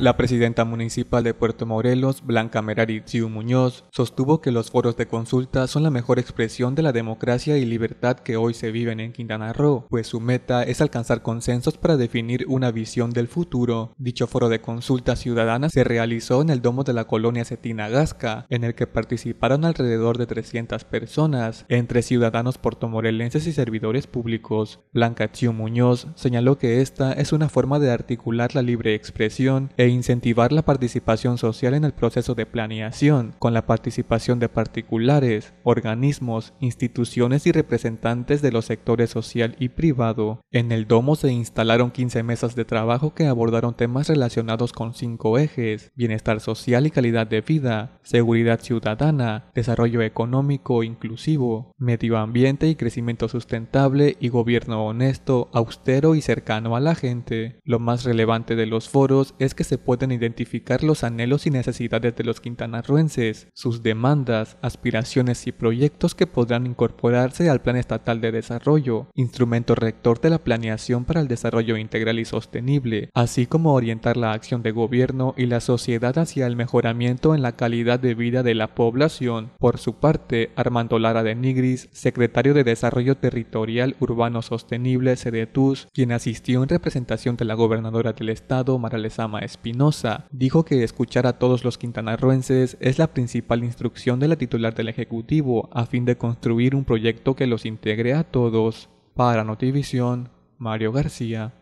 La presidenta municipal de Puerto Morelos, Blanca Merari Ziu Muñoz, sostuvo que los foros de consulta son la mejor expresión de la democracia y libertad que hoy se viven en Quintana Roo, pues su meta es alcanzar consensos para definir una visión del futuro. Dicho foro de consulta ciudadana se realizó en el domo de la colonia Gasca, en el que participaron alrededor de 300 personas, entre ciudadanos portomorelenses y servidores públicos. Blanca Tziu Muñoz señaló que esta es una forma de articular la libre expresión e incentivar la participación social en el proceso de planeación, con la participación de particulares, organismos, instituciones y representantes de los sectores social y privado. En el domo se instalaron 15 mesas de trabajo que abordaron temas relacionados con cinco ejes, bienestar social y calidad de vida, seguridad ciudadana, desarrollo económico inclusivo, medio ambiente y crecimiento sustentable y gobierno honesto, austero y cercano a la gente. Lo más relevante de los foros es que se pueden identificar los anhelos y necesidades de los quintanarruenses, sus demandas, aspiraciones y proyectos que podrán incorporarse al Plan Estatal de Desarrollo, instrumento rector de la planeación para el desarrollo integral y sostenible, así como orientar la acción de gobierno y la sociedad hacia el mejoramiento en la calidad de vida de la población. Por su parte, Armando Lara de Nigris, secretario de Desarrollo Territorial Urbano Sostenible, CDTUS, quien asistió en representación de la gobernadora del estado, Maralesama Espíritu, dijo que escuchar a todos los quintanarruenses es la principal instrucción de la titular del Ejecutivo a fin de construir un proyecto que los integre a todos. Para Notivisión, Mario García.